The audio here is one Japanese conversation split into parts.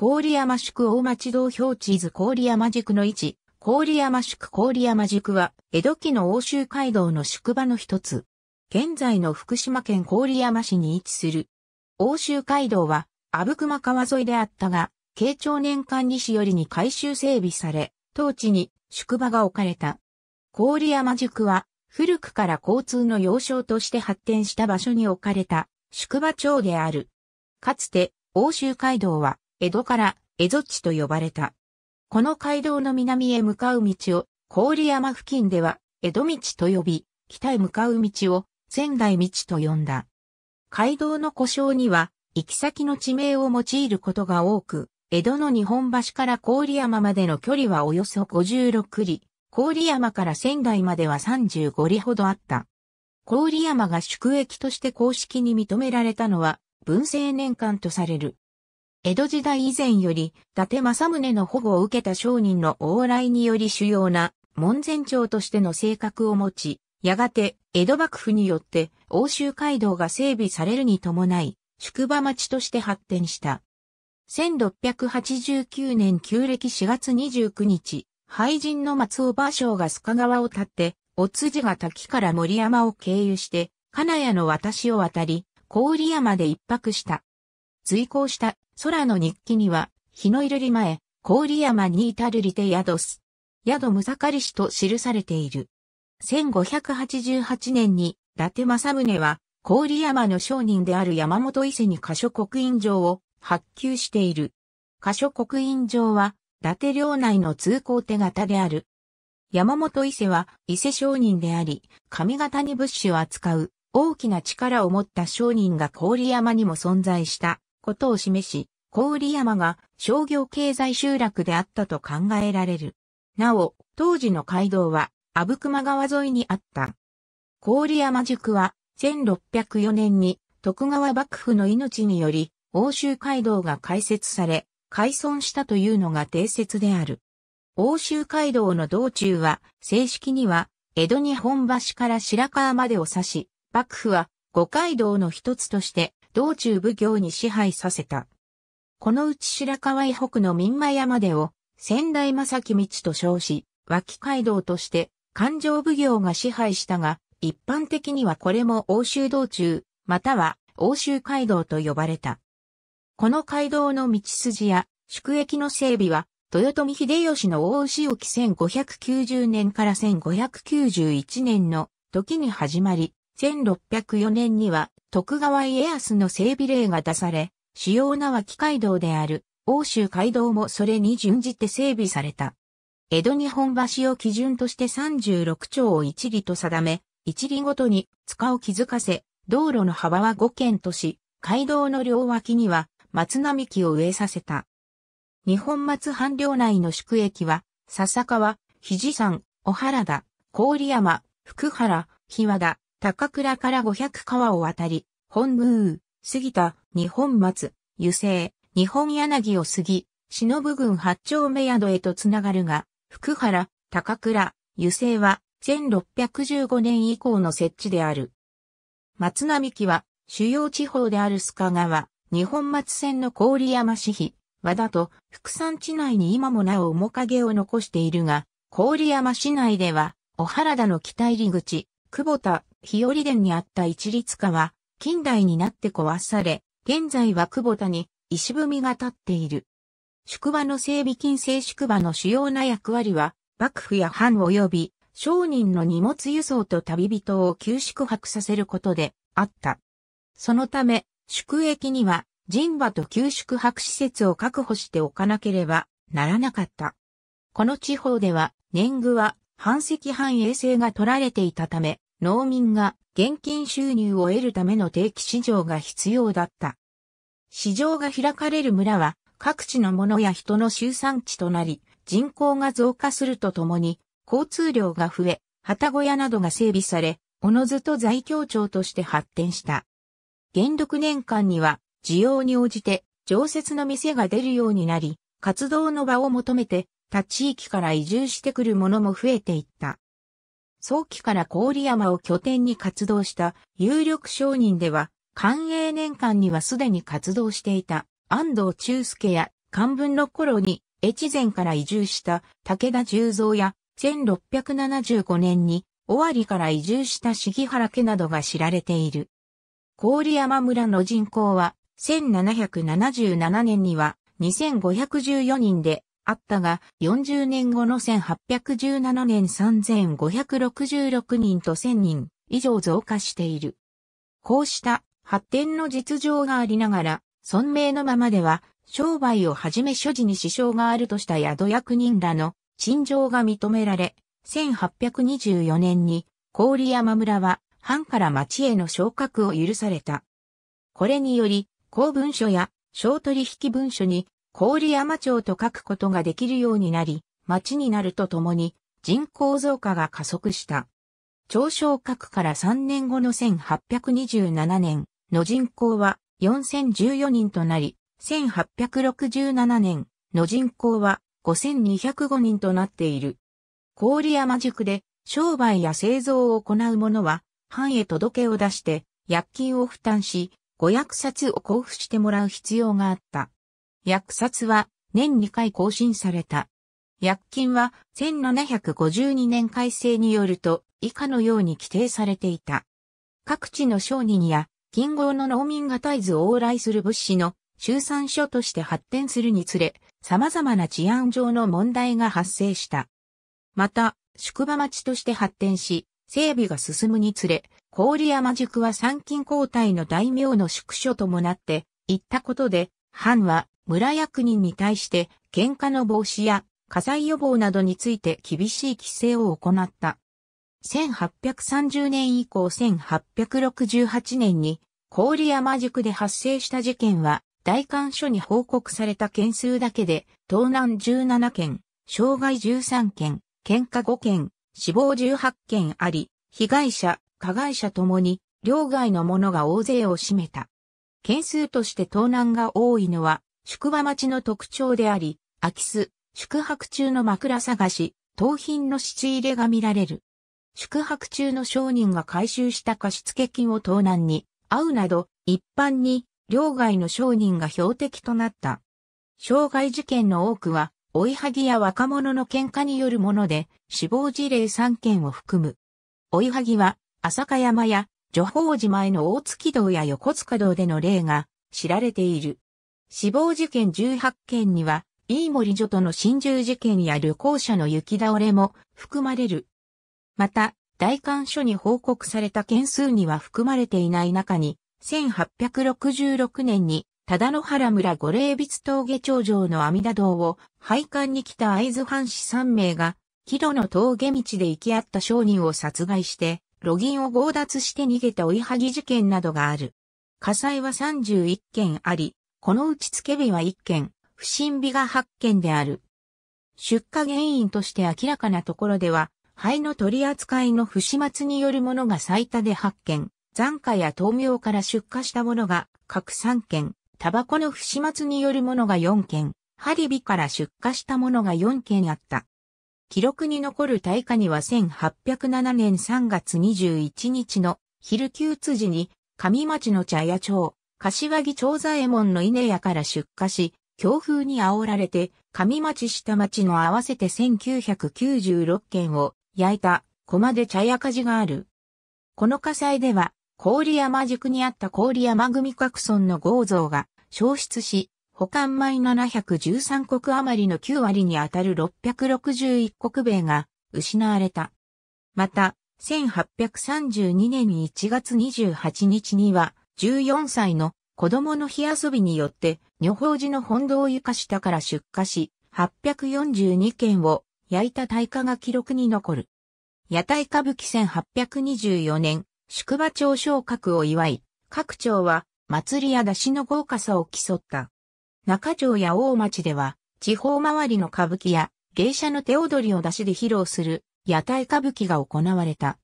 郡山宿大町道標地図郡山宿の位置、郡山宿郡山宿は、江戸期の欧州街道の宿場の一つ。現在の福島県郡山市に位置する。欧州街道は、阿武隈川沿いであったが、慶長年間理士よりに改修整備され、当地に宿場が置かれた。郡山宿は、古くから交通の要衝として発展した場所に置かれた宿場町である。かつて、欧州街道は、江戸から江戸地と呼ばれた。この街道の南へ向かう道を、郡山付近では、江戸道と呼び、北へ向かう道を、仙台道と呼んだ。街道の故障には、行き先の地名を用いることが多く、江戸の日本橋から郡山までの距離はおよそ56里、郡山から仙台までは35里ほどあった。郡山が宿駅として公式に認められたのは、文政年間とされる江戸時代以前より、伊達政宗の保護を受けた商人の往来により主要な門前町としての性格を持ち、やがて江戸幕府によって欧州街道が整備されるに伴い、宿場町として発展した。1689年旧暦4月29日、廃人の松尾芭蕉が須賀川を立って、お辻が滝から森山を経由して、金谷の私を渡り、郡山で一泊した。随行した空の日記には、日の入り前、郡山に至るりて宿す。宿むさかりしと記されている。1588年に、伊達政宗は、郡山の商人である山本伊勢に箇所刻印状を発給している。箇所刻印状は、伊達領内の通行手形である。山本伊勢は伊勢商人であり、上方に物資を扱う大きな力を持った商人が郡山にも存在したことを示し、郡山が商業経済集落であったと考えられる。なお、当時の街道は、阿武隈川沿いにあった。郡山宿は、1604年に徳川幕府の命により、欧州街道が開設され、開村したというのが定説である。欧州街道の道中は、正式には、江戸に本橋から白川までを指し、幕府は、五街道の一つとして、道中奉行に支配させた。このうち白河以北の民間山でを仙台正木道と称し、脇街道として環状奉行が支配したが、一般的にはこれも欧州道中、または欧州街道と呼ばれた。この街道の道筋や宿駅の整備は、豊臣秀吉の大牛置1590年から1591年の時に始まり、1604年には徳川家康の整備令が出され、主要な脇街道である欧州街道もそれに準じて整備された。江戸日本橋を基準として36丁を一里と定め、一里ごとに塚を築かせ、道路の幅は5軒とし、街道の両脇には松並木を植えさせた。日本松半領内の宿駅は、笹川、肘山、小原田、郡山、福原、日和田、高倉から五百川を渡り、本宮、杉田、日本松、油性、日本柳を過ぎ、忍軍八丁目宿へとつながるが、福原、高倉、油性は1615年以降の設置である。松並木は主要地方である須賀川、日本松線の郡山市比、和田と福山地内に今もなお面影を残しているが、郡山市内では、小原田の北入り口、久保田、日和殿にあった一律家は、近代になって壊され、現在は久保田に石踏みが立っている。宿場の整備金制宿場の主要な役割は、幕府や藩及び商人の荷物輸送と旅人を旧宿泊させることであった。そのため、宿駅には人馬と旧宿泊施設を確保しておかなければならなかった。この地方では年貢は半石半衛生が取られていたため、農民が現金収入を得るための定期市場が必要だった。市場が開かれる村は各地の物や人の集散地となり、人口が増加するとともに、交通量が増え、旗小屋などが整備され、おのずと在京町として発展した。元禄年間には、需要に応じて、常設の店が出るようになり、活動の場を求めて、他地域から移住してくる者も増えていった。早期から郡山を拠点に活動した有力商人では、官営年間にはすでに活動していた安藤忠介や漢文の頃に越前から移住した武田十三や1675年に尾張から移住した杉原家などが知られている。郡山村の人口は1777年には2514人であったが、40年後の1817年3566人と1000人以上増加している。こうした発展の実情がありながら、存命のままでは、商売をはじめ所持に支障があるとした宿役人らの陳情が認められ、1824年に郡山村は藩から町への昇格を許された。これにより、公文書や小取引文書に郡山町と書くことができるようになり、町になるとともに人口増加が加速した。長昇閣から3年後の1827年の人口は4014人となり、1867年の人口は5205人となっている。郡山塾で商売や製造を行う者は、藩へ届けを出して、薬金を負担し、500冊を交付してもらう必要があった。薬冊は年2回更新された。薬金は1752年改正によると以下のように規定されていた。各地の商人や金豪の農民が絶えず往来する物資の集産所として発展するにつれ、様々な治安上の問題が発生した。また、宿場町として発展し、整備が進むにつれ、郡山宿は参勤交代の大名の宿所ともなって、行ったことで、藩は村役人に対して喧嘩の防止や火災予防などについて厳しい規制を行った。1830年以降1868年に郡山宿で発生した事件は大官所に報告された件数だけで盗難17件、傷害13件、喧嘩5件、死亡18件あり、被害者、加害者ともに両外の者が大勢を占めた。件数として盗難が多いのは宿場町の特徴であり、空き巣、宿泊中の枕探し、盗品の質入れが見られる。宿泊中の商人が回収した貸付金を盗難に、会うなど、一般に、両外の商人が標的となった。傷害事件の多くは、追いはぎや若者の喧嘩によるもので、死亡事例3件を含む。追いはぎは、浅香山や、女宝寺前の大月堂や横塚堂での例が知られている。死亡事件18件には、飯森女との心中事件や旅行者の雪倒れも含まれる。また、大官所に報告された件数には含まれていない中に、1866年に、忠の原村五霊筆峠頂上の阿弥陀堂を廃館に来た会津藩士3名が、木戸の峠道で行き合った商人を殺害して、路銀を強奪して逃げた追いはぎ事件などがある。火災は31件あり、この打ち付け火は1件、不審火が8件である。出火原因として明らかなところでは、灰の取り扱いの不始末によるものが最多で8件、残火や豆苗から出火したものが各3件、タバコの不始末によるものが4件、針火から出火したものが4件あった。記録に残る大火には1807年3月21日の昼休通時に上町の茶屋町、柏木長左衛門の稲屋から出火し、強風に煽られて、上町下町の合わせて1996件を焼いた駒で茶屋火事がある。この火災では、郡山宿にあった郡山組各村の豪像が消失し、保管米713国余りの9割にあたる661国米が失われた。また、1832年1月28日には、14歳の子供の日遊びによって、女宝寺の本堂床下から出火し、842件を焼いた大火が記録に残る。屋台歌舞伎1824年、宿場町昇格を祝い、各町は祭りや出汁の豪華さを競った。中町や大町では、地方周りの歌舞伎や芸者の手踊りを出しで披露する屋台歌舞伎が行われた。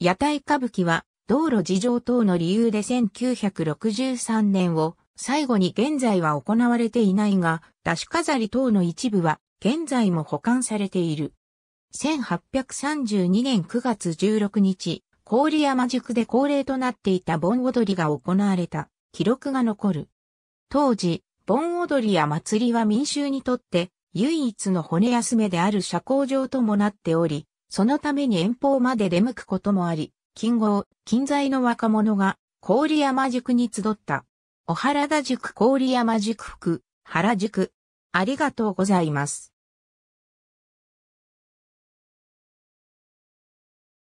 屋台歌舞伎は道路事情等の理由で1963年を最後に現在は行われていないが、出し飾り等の一部は現在も保管されている。1832年9月16日、郡山宿で恒例となっていた盆踊りが行われた記録が残る。当時、盆踊りや祭りは民衆にとって唯一の骨休めである社交場ともなっており、そのために遠方まで出向くこともあり、金剛、近在の若者が、郡山塾に集った。お原田塾郡山塾福、原宿。ありがとうございます。